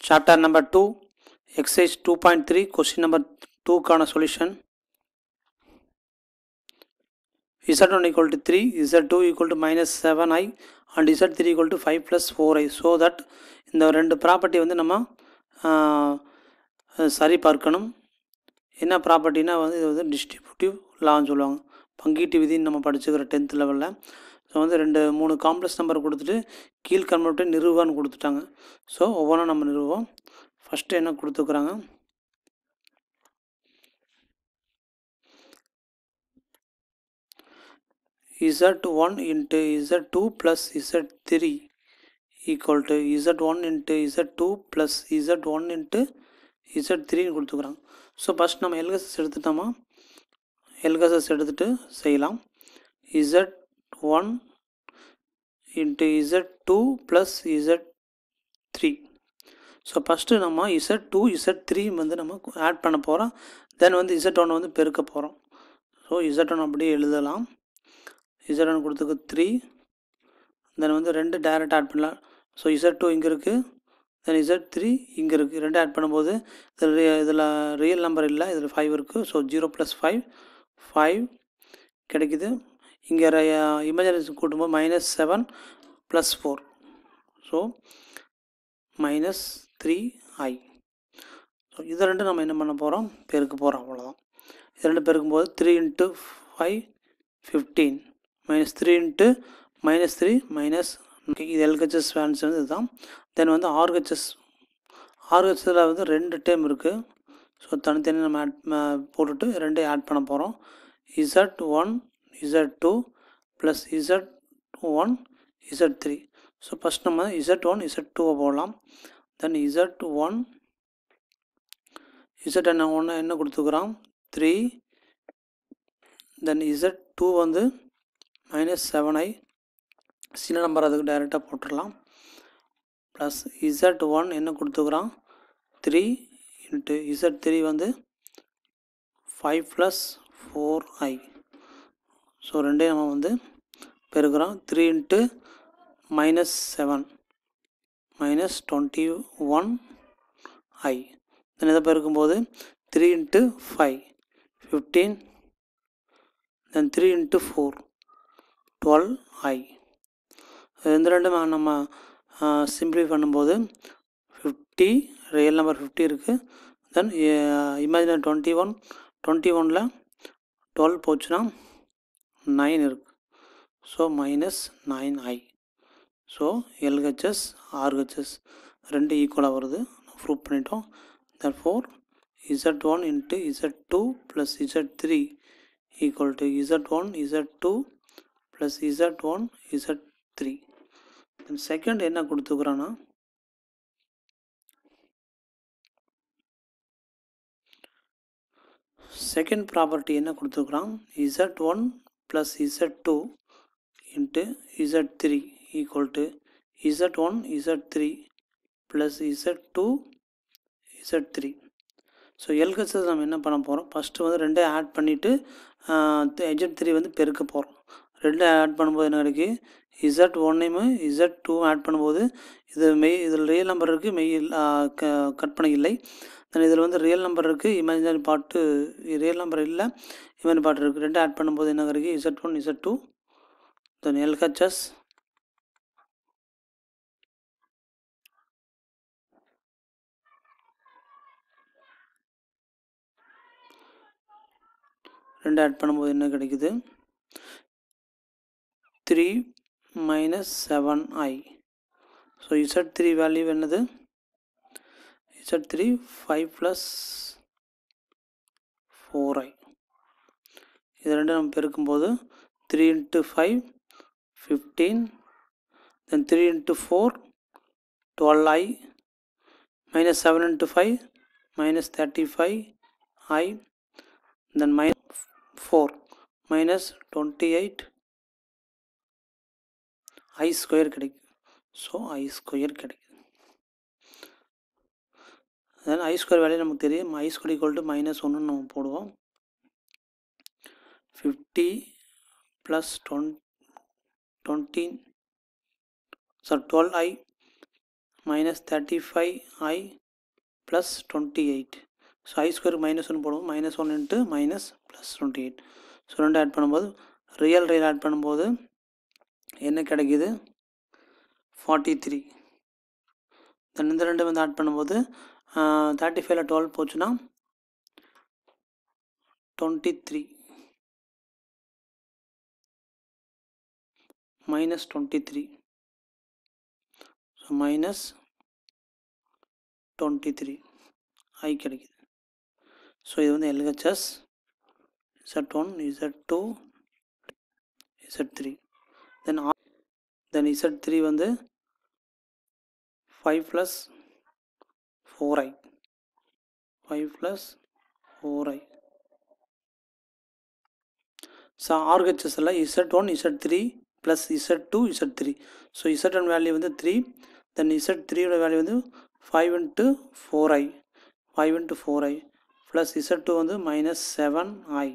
chapter number 2 exercise 2.3 question number 2 கான solution z1 equal to 3 z2 equal to minus 7i and z3 equal to 5 plus 4i so that இந்த ரெண்டு property வந்து நம்ம சரி பார்க்கணும் என்ன ப்ராப்பர்ட்டினா வந்து இது வந்து டிஸ்ட்ரிபியூட்டிவ் லான்னு சொல்லுவாங்க பங்கீட்டு விதின்னு நம்ம படிச்சுக்கிற டென்த் லெவலில் ஸோ வந்து ரெண்டு மூணு காம்ப்ளெக்ஸ் நம்பர் கொடுத்துட்டு கீழ் கன்வெர்ட்டு நிறுவான்னு கொடுத்துட்டாங்க ஸோ ஒவ்வொன்றும் நம்ம நிறுவோம் ஃபஸ்ட்டு என்ன கொடுத்துக்கிறாங்க z one into z two plus z three equal to z one into z two plus z one into z த்ரீன்னு கொடுத்துக்குறாங்க ஸோ ஃபஸ்ட் நம்ம எல்கசஸ் எடுத்துட்டோமா எல்கசஸ் எடுத்துகிட்டு செய்யலாம் z 1 into z2 plus z3 so first நம்ம z two z three வந்து நம்ம add பண்ண போகிறோம் தென் வந்து இசட் ஒன் வந்து பெருக்க போகிறோம் ஸோ இசட் ஒன் அப்படியே எழுதலாம் இசட் ஒன் கொடுத்துக்கு த்ரீ தென் வந்து ரெண்டு டேரெக்ட் ஆட் பண்ணலாம் ஸோ இசட் டூ இங்கே இருக்குது தென் இசட் த்ரீ இங்கே இருக்குது ரெண்டு ஆட் பண்ணும்போது இதில் இதில் ரியல் நம்பர் இல்லை இதில் ஃபைவ் இருக்குது so zero plus five five கிடைக்குது இங்கே இமேஜினேஷன் கூட்டும்போது minus seven plus four so minus three i so இது ரெண்டு நம்ம என்ன பண்ண போகிறோம் பெருக்க போகிறோம் அவ்வளோதான் இது ரெண்டு பெருக்கும்போது three into five fifteen minus three into minus three minus இது எல்ஹெச்எஸ் ஃபேன்ஸ் வந்து இதுதான் தென் வந்து ஆர்ஹெச்எஸ் ஆர்ஹெச்எஸில் வந்து ரெண்டு டேம் இருக்குது ஸோ தனித்தனி நம்ம ஆட் போட்டுட்டு ரெண்டையும் ஆட் பண்ண போகிறோம் z one Z2 plus z1 one so three so first நம்ம இசட் ஒன் போலாம் then போடலாம் தென் ஒன் என்ன ஒன்று என்ன then த்ரீ தென் டூ வந்து minus செவன் ஐ சில நம்பர் அதுக்கு டைரெக்டாக போட்டுடலாம் ப்ளஸ் z1 ஒன் என்ன கொடுத்துக்கிறோம் த்ரீ இன்ட்டு z3 த்ரீ வந்து five plus four i so ரெண்டையும் நம்ம வந்து பெருக்கிறோம் three into minus seven minus twenty one i then இதை பெருக்கும்போது three into five fifteen then three into four twelve i இந்த ரெண்டும் நம்ம சிம்பிளி பண்ணும்போது ஃபிஃப்டி ரியல் நம்பர் ஃபிஃப்டி இருக்குது then imaginary twenty one twenty ஒனில் டுவெல் போச்சுன்னா நைன் இருக்குது so minus nine i so LHS RHS ரெண்டு ஈக்குவலாக வருது ப்ரூவ் பண்ணிட்டோம் that for z one into z two plus z three equal to z one z two plus z one z three second என்ன கொடுத்துக்கிறான்னா second property என்ன கொடுத்துருக்குறான் z one plus z2 into z3 equal to z1 z3 plus z2 z3 so LHS நம்ம என்ன பண்ண போகிறோம் first வந்து ரெண்டையும் ஆட் பண்ணிவிட்டு எஜட் த்ரீ வந்து பெருக்க போகிறோம் ரெண்டும் ஆட் பண்ணும்போது என்ன கிடைக்கு இசட் ஒன்னையும் இசட் டூ ஆட் பண்ணும்போது இது மெய் இதில் ரியல் நம்பர் இருக்குது மெய் கற்பனை இல்லை தென் இதில் வந்து ரியல் நம்பர் இருக்குது இமேஜினரி பாட்டு ரியல் நம்பர் இல்லை இமேஜினரி பாட்டு இருக்குது ரெண்டும் ஆட் பண்ணும்போது என்ன கிடைக்கும் z one z two then LHS ரெண்டு ஆட் பண்ணும்போது என்ன கிடைக்குது three minus seven i so z three value என்னது z3 5 plus 4i இது ரெண்டு நம்ம பெருக்கும் போது three into five fifteen then three into four twelve i minus seven into five minus thirty five i then மை four minus twenty eight i square கிடைக்கும் so i square கிடைக்கும் அதனால் i square வேலையை நமக்கு தெரியும் i square equal to minus ஒன்றுன்னு நம்ம போடுவோம் ஃபிஃப்டி ப்ளஸ் டொன் டொண்ட்டீன் sorry twelve i minus thirty five i plus twenty eight so i square minus ஒன்று போடுவோம் minus one into minus plus twenty eight so ரெண்டு ஆட் பண்ணும்போது ரியல் ரியல் ஆட் பண்ணும்போது என்ன கிடைக்கிது ஃபார்ட்டி த்ரீ இந்த ரெண்டு வந்து ஆட் பண்ணும்போது தேர்ட்டி ஃபைவ்ல டுவெல் போச்சுன்னா twenty three minus twenty three so minus twenty three i கிடைக்கிது ஸோ இது வந்து LHS z one z two z three then then z three வந்து five plus four i five plus four i so ஆர்ஹெச்எஸ்ல z one z three plus z two z three so z one value வந்து three then z த்ரீயோட value வந்து five into four i five into four i plus z two வந்து minus seven i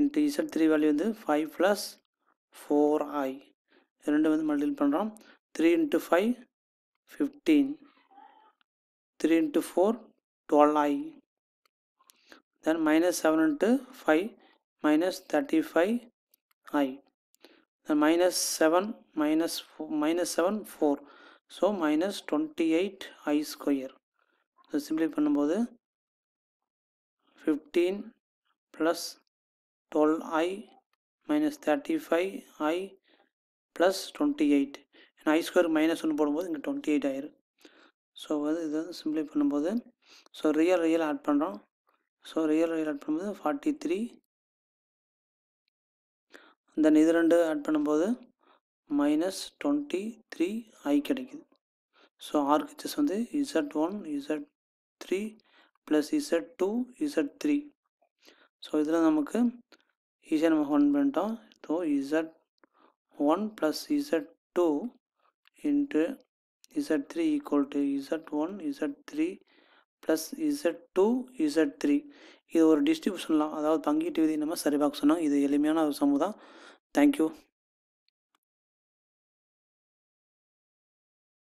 into z three value வந்து five plus four i ரெண்டு வந்து multiple பண்ணுறோம் three into five fifteen 3 into 4 12i then minus 7 into 5 minus 35i then minus 7 minus 4, minus 7 4 so minus 28i square so simply பண்ணும்போது 15 plus 12i minus 35i plus 28 and i square minus 1 போடும்போது இங்கே 28 ஆயிரும் so வந்து இது வந்து சிம்பிளை பண்ணும்போது so real real add பண்ணுறோம் ஸோ ரியல் ரியல் ஆட் பண்ணும்போது ஃபார்ட்டி த்ரீ தென் இது ரெண்டு ஆட் பண்ணும்போது மைனஸ் டுவெண்ட்டி த்ரீ ஐ கிடைக்குது ஸோ ஆர்கிச்சஸ் வந்து z one z three plus z two z three so இதில் நமக்கு ஈஸியாக நம்ம ஒன் பண்ணிட்டோம் so z one plus z two into z3 equal to z1 z3 plus z2 z3 இது ஒரு டிஸ்ட்ரிபியூஷன்லாம் அதாவது பங்கீட்டு விதி நம்ம சரிபார்க்க சொன்னோம் இது எளிமையான ஒரு thank you